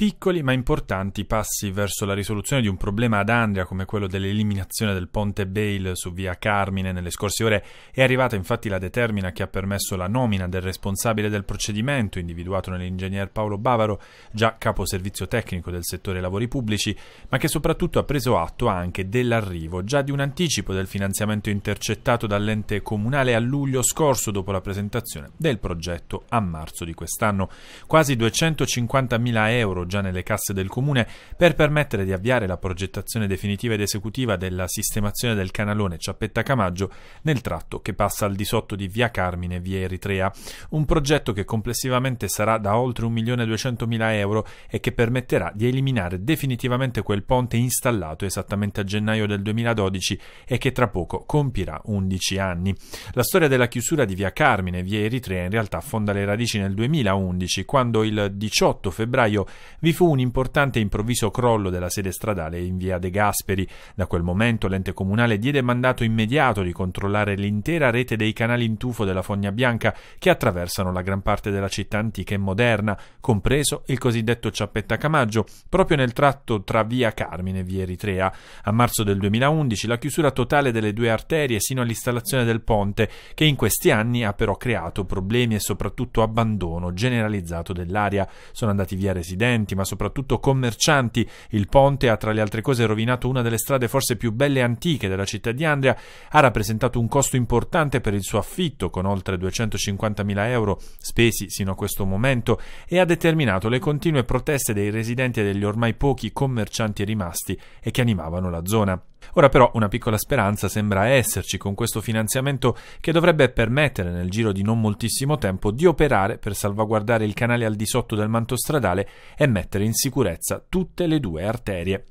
Piccoli ma importanti passi verso la risoluzione di un problema ad Andria come quello dell'eliminazione del ponte Bale su via Carmine nelle scorse ore è arrivata infatti la determina che ha permesso la nomina del responsabile del procedimento individuato nell'ingegner Paolo Bavaro, già capo servizio tecnico del settore lavori pubblici, ma che soprattutto ha preso atto anche dell'arrivo già di un anticipo del finanziamento intercettato dall'ente comunale a luglio scorso dopo la presentazione del progetto a marzo di quest'anno. Quasi 250.000 euro già nelle casse del comune per permettere di avviare la progettazione definitiva ed esecutiva della sistemazione del canalone Ciappetta Camaggio nel tratto che passa al di sotto di Via Carmine Via Eritrea, un progetto che complessivamente sarà da oltre 1.200.000 euro e che permetterà di eliminare definitivamente quel ponte installato esattamente a gennaio del 2012 e che tra poco compirà 11 anni. La storia della chiusura di Via Carmine Via Eritrea in realtà affonda le radici nel 2011, quando il 18 febbraio vi fu un importante e improvviso crollo della sede stradale in via De Gasperi. Da quel momento l'ente comunale diede mandato immediato di controllare l'intera rete dei canali in tufo della Fogna Bianca che attraversano la gran parte della città antica e moderna, compreso il cosiddetto Ciappetta Camaggio, proprio nel tratto tra via Carmine e via Eritrea. A marzo del 2011 la chiusura totale delle due arterie sino all'installazione del ponte, che in questi anni ha però creato problemi e soprattutto abbandono generalizzato dell'area. Sono andati via residenti, residenti, ma soprattutto commercianti. Il ponte ha tra le altre cose rovinato una delle strade forse più belle e antiche della città di Andria, ha rappresentato un costo importante per il suo affitto, con oltre 250.000 euro spesi sino a questo momento, e ha determinato le continue proteste dei residenti e degli ormai pochi commercianti rimasti e che animavano la zona. Ora però una piccola speranza sembra esserci con questo finanziamento che dovrebbe permettere nel giro di non moltissimo tempo di operare per salvaguardare il canale al di sotto del manto stradale e mettere in sicurezza tutte le due arterie.